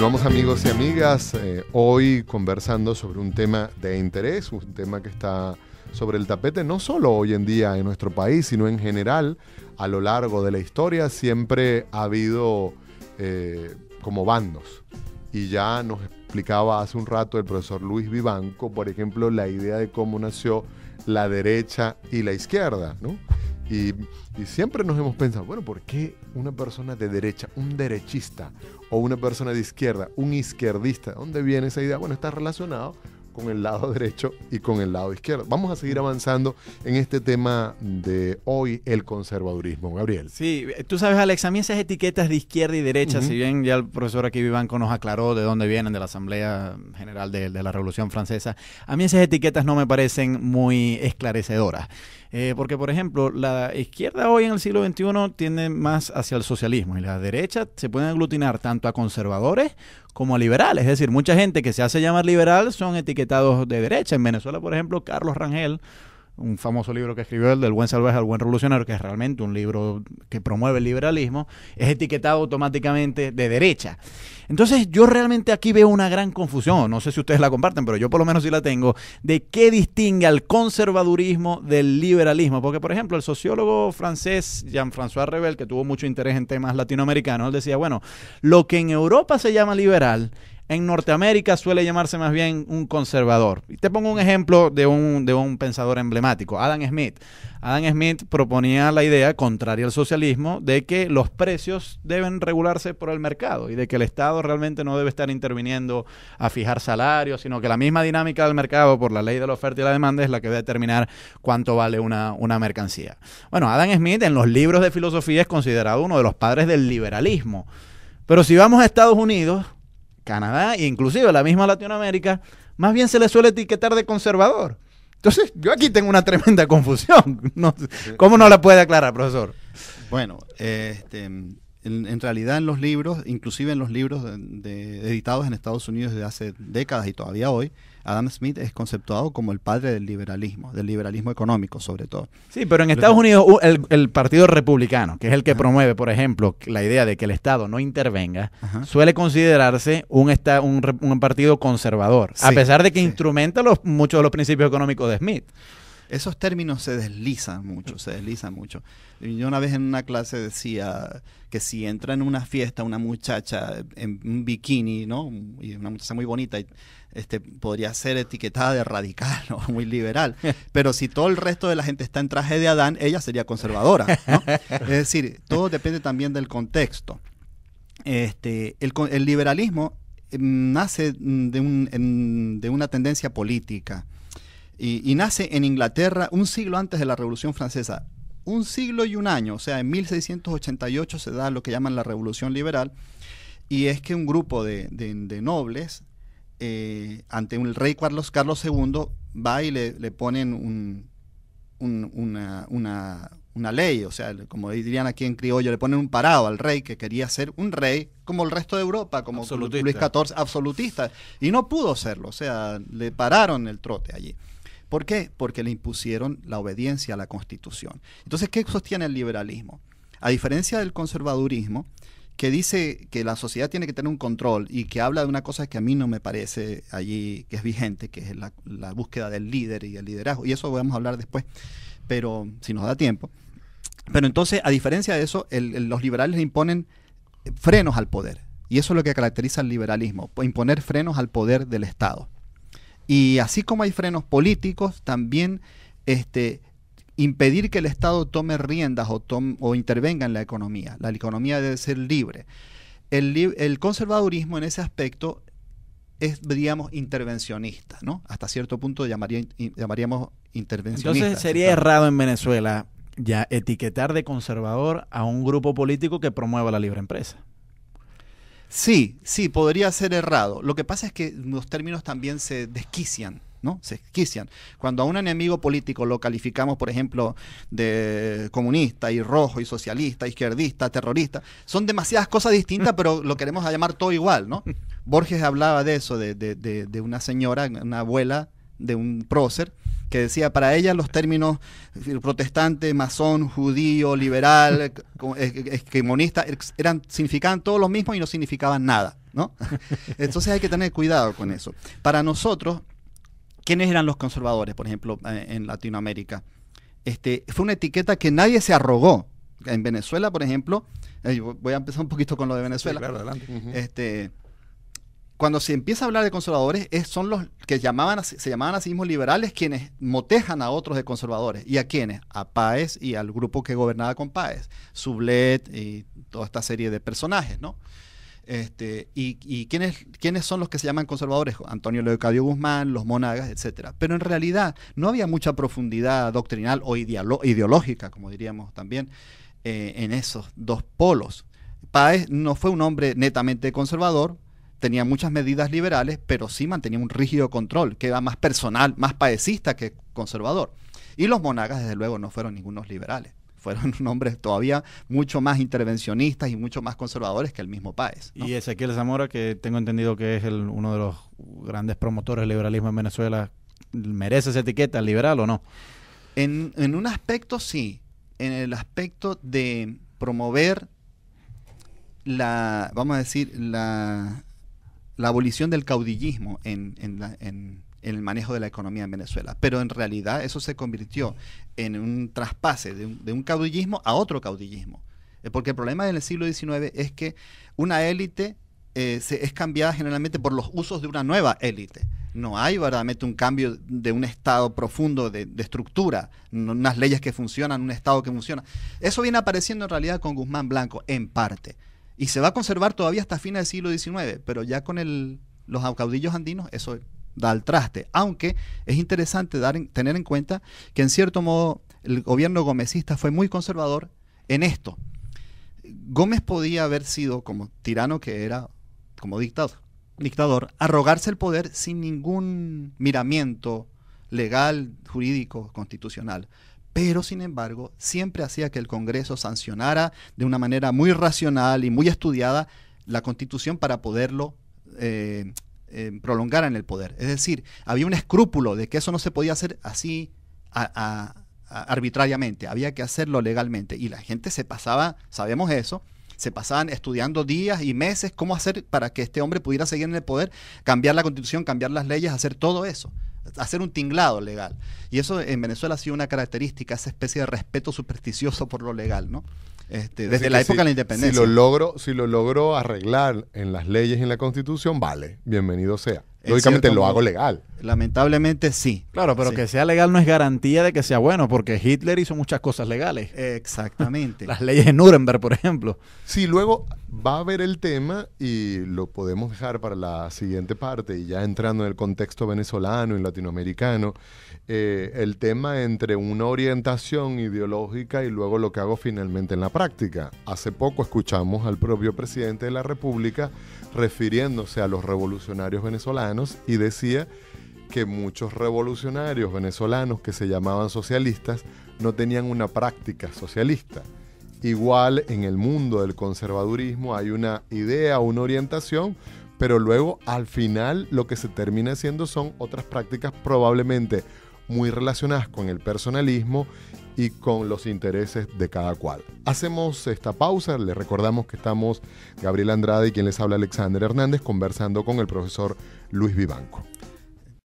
vamos amigos y amigas, eh, hoy conversando sobre un tema de interés, un tema que está sobre el tapete no solo hoy en día en nuestro país, sino en general a lo largo de la historia siempre ha habido eh, como bandos. Y ya nos explicaba hace un rato el profesor Luis Vivanco, por ejemplo, la idea de cómo nació la derecha y la izquierda, ¿no? Y, siempre nos hemos pensado, bueno, ¿por qué una persona de derecha, un derechista o una persona de izquierda, un izquierdista, ¿dónde viene esa idea? Bueno, está relacionado con el lado derecho y con el lado izquierdo. Vamos a seguir mm. avanzando en este tema de hoy, el conservadurismo, Gabriel. Sí, tú sabes, Alex, a mí esas etiquetas de izquierda y derecha, si bien ya el profesor aquí Vivanco nos aclaró de dónde vienen, de la Asamblea General de, la Revolución Francesa, a mí esas etiquetas no me parecen muy esclarecedoras. Eh, porque, por ejemplo, la izquierda hoy en el siglo XXI tiende más hacia el socialismo y la derecha se pueden aglutinar tanto a conservadores como liberal. Es decir, mucha gente que se hace llamar liberal son etiquetados de derecha. En Venezuela, por ejemplo, Carlos Rangel un famoso libro que escribió él, del buen salvaje al buen revolucionario, que es realmente un libro que promueve el liberalismo, es etiquetado automáticamente de derecha. Entonces yo realmente aquí veo una gran confusión, no sé si ustedes la comparten, pero yo por lo menos sí la tengo, de qué distingue al conservadurismo del liberalismo. Porque, por ejemplo, el sociólogo francés Jean-François Rebel, que tuvo mucho interés en temas latinoamericanos, él decía, bueno, lo que en Europa se llama liberal, en Norteamérica suele llamarse más bien un conservador. Y te pongo un ejemplo de un, de un pensador emblemático, Adam Smith. Adam Smith proponía la idea, contraria al socialismo, de que los precios deben regularse por el mercado y de que el Estado realmente no debe estar interviniendo a fijar salarios, sino que la misma dinámica del mercado por la ley de la oferta y la demanda es la que debe determinar cuánto vale una, una mercancía. Bueno, Adam Smith en los libros de filosofía es considerado uno de los padres del liberalismo. Pero si vamos a Estados Unidos, Canadá e inclusive la misma Latinoamérica, más bien se le suele etiquetar de conservador. Entonces, yo aquí tengo una tremenda confusión. ¿Cómo no la puede aclarar, profesor? Bueno, este, en, realidad en los libros, inclusive en los libros editados en Estados Unidos desde hace décadas y todavía hoy, Adam Smith es conceptuado como el padre del liberalismo, del liberalismo económico sobre todo. Sí, pero en Estados Unidos el, Partido Republicano, que es el que promueve, por ejemplo, la idea de que el Estado no intervenga, suele considerarse un, un, partido conservador, a pesar de que instrumenta los, muchos de los principios económicos de Smith esos términos se deslizan mucho, se deslizan mucho. Yo una vez en una clase decía que si entra en una fiesta una muchacha en un bikini, ¿no? Y una muchacha muy bonita, este, podría ser etiquetada de radical o muy liberal. Pero si todo el resto de la gente está en traje de Adán, ella sería conservadora, Es decir, todo depende también del contexto. Este, el, liberalismo mm, nace mm, de, de una tendencia política y, nace en Inglaterra un siglo antes de la Revolución Francesa. Un siglo y un año, o sea, en 1688 se da lo que llaman la Revolución Liberal, y es que un grupo de, nobles, eh, ante el rey Carlos, Carlos II, va y le, ponen una, una, ley, o sea, como dirían aquí en criollo, le ponen un parado al rey que quería ser un rey como el resto de Europa, como Luis XIV, absolutista, y no pudo serlo, o sea, le pararon el trote allí. ¿Por qué? Porque le impusieron la obediencia a la Constitución. Entonces, ¿qué sostiene el liberalismo? A diferencia del conservadurismo, que dice que la sociedad tiene que tener un control y que habla de una cosa que a mí no me parece allí que es vigente, que es la, búsqueda del líder y el liderazgo. Y eso vamos a hablar después, pero si nos da tiempo. Pero entonces, a diferencia de eso, los liberales imponen frenos al poder. Y eso es lo que caracteriza al liberalismo, imponer frenos al poder del Estado. Y así como hay frenos políticos, también este, impedir que el Estado tome riendas o, o intervenga en la economía. La economía debe ser libre. El, conservadurismo en ese aspecto es, diríamos, intervencionista, ¿no? Hasta cierto punto llamaríamos intervencionista. Entonces sería errado en Venezuela ya etiquetar de conservador a un grupo político que promueva la libre empresa. Sí, sí, podría ser errado. Lo que pasa es que los términos también se desquician. ¿no? Se desquician. Cuando a un enemigo político lo calificamos, por ejemplo, de comunista y rojo y socialista, izquierdista, terrorista, son demasiadas cosas distintas, pero lo queremos llamar todo igual, ¿no? Borges hablaba de eso, de, de, de, de una señora, una abuela de un prócer, que decía, para ella los términos protestante, masón, judío, liberal, esquemonista, eran, significaban todos los mismos y no significaban nada. ¿no? Entonces hay que tener cuidado con eso. Para nosotros, ¿quiénes eran los conservadores, por ejemplo, en Latinoamérica? Este, fue una etiqueta que nadie se arrogó. En Venezuela, por ejemplo, eh, voy a empezar un poquito con lo de Venezuela. claro, adelante cuando se empieza a hablar de conservadores, son los que llamaban, se llamaban a sí mismos liberales quienes motejan a otros de conservadores. ¿Y a quiénes? A Paez y al grupo que gobernaba con Paez. Sublet y toda esta serie de personajes, ¿no? Este, y, ¿quiénes, son los que se llaman conservadores, Antonio Leocadio Guzmán, los monagas, etcétera. Pero en realidad no había mucha profundidad doctrinal o ideológica, como diríamos también, eh, en esos dos polos. Paez no fue un hombre netamente conservador, tenía muchas medidas liberales, pero sí mantenía un rígido control, que era más personal, más paesista que conservador. Y los monagas, desde luego, no fueron ningunos liberales. Fueron hombres todavía mucho más intervencionistas y mucho más conservadores que el mismo país Y Ezequiel Zamora, que tengo entendido que es uno de los grandes promotores del liberalismo en Venezuela, ¿merece esa etiqueta, liberal o no? En, en un aspecto sí, en el aspecto de promover la, vamos a decir, la, la abolición del caudillismo en, el manejo de la economía en Venezuela. Pero en realidad eso se convirtió en un traspase de un, caudillismo a otro caudillismo. Eh, porque el problema del siglo XIX es que una élite eh, se, es cambiada generalmente por los usos de una nueva élite. No hay verdaderamente un cambio de un Estado profundo de, estructura, unas leyes que funcionan, un Estado que funciona. Eso viene apareciendo en realidad con Guzmán Blanco, en parte y se va a conservar todavía hasta fines del siglo XIX, pero ya con los caudillos andinos eso da al traste, aunque es interesante tener en cuenta que en cierto modo el gobierno gomecista fue muy conservador en esto. Gómez podía haber sido, como tirano que era, como dictador, dictador arrogarse el poder sin ningún miramiento legal, jurídico, constitucional pero sin embargo siempre hacía que el Congreso sancionara de una manera muy racional y muy estudiada la constitución para poderlo eh, eh, prolongar en el poder. Es decir, había un escrúpulo de que eso no se podía hacer así arbitrariamente, había que hacerlo legalmente y la gente se pasaba, sabemos eso, se pasaban estudiando días y meses cómo hacer para que este hombre pudiera seguir en el poder, cambiar la constitución, cambiar las leyes, hacer todo eso hacer un tinglado legal. Y eso en Venezuela ha sido una característica, esa especie de respeto supersticioso por lo legal, ¿no? Este, desde la época de la independencia. Si lo, logro, si lo logro arreglar en las leyes y en la constitución, vale, bienvenido sea. Lógicamente lo hago legal. Lamentablemente sí. Claro, pero que sea legal no es garantía de que sea bueno, porque Hitler hizo muchas cosas legales. Exactamente. Las leyes de Nuremberg, por ejemplo. Sí, luego va a haber el tema y lo podemos dejar para la siguiente parte, y ya entrando en el contexto venezolano y latinoamericano, eh, el tema entre una orientación ideológica y luego lo que hago finalmente en la práctica. Hace poco escuchamos al propio presidente de la República refiriéndose a los revolucionarios venezolanos y decía que muchos revolucionarios venezolanos que se llamaban socialistas no tenían una práctica socialista. Igual en el mundo del conservadurismo hay una idea, una orientación, pero luego al final lo que se termina haciendo son otras prácticas probablemente muy relacionadas con el personalismo y con los intereses de cada cual. Hacemos esta pausa, le recordamos que estamos Gabriel Andrade y quien les habla Alexander Hernández conversando con el profesor Luis Vivanco.